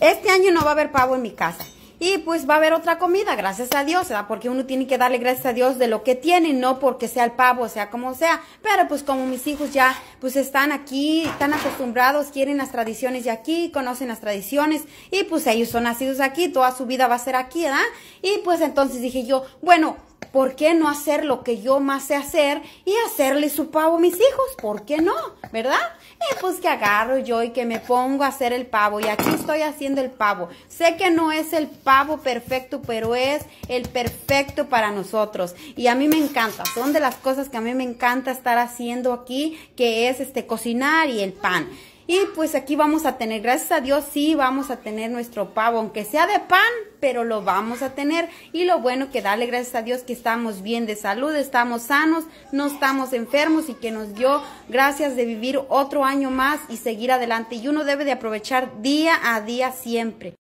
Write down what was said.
este año no va a haber pavo en mi casa. Y pues va a haber otra comida, gracias a Dios, ¿verdad? porque uno tiene que darle gracias a Dios de lo que tiene, no porque sea el pavo, sea como sea. Pero pues como mis hijos ya pues están aquí, están acostumbrados, quieren las tradiciones de aquí, conocen las tradiciones y pues ellos son nacidos aquí, toda su vida va a ser aquí, ¿verdad? Y pues entonces dije yo, bueno, ¿por qué no hacer lo que yo más sé hacer y hacerle su pavo a mis hijos? ¿Por qué no? ¿Verdad? Eh, pues que agarro yo y que me pongo a hacer el pavo. Y aquí estoy haciendo el pavo. Sé que no es el pavo perfecto, pero es el perfecto para nosotros. Y a mí me encanta. Son de las cosas que a mí me encanta estar haciendo aquí, que es este cocinar y el pan. Y pues aquí vamos a tener, gracias a Dios, sí vamos a tener nuestro pavo, aunque sea de pan, pero lo vamos a tener. Y lo bueno que darle gracias a Dios que estamos bien de salud, estamos sanos, no estamos enfermos y que nos dio gracias de vivir otro año más y seguir adelante. Y uno debe de aprovechar día a día siempre.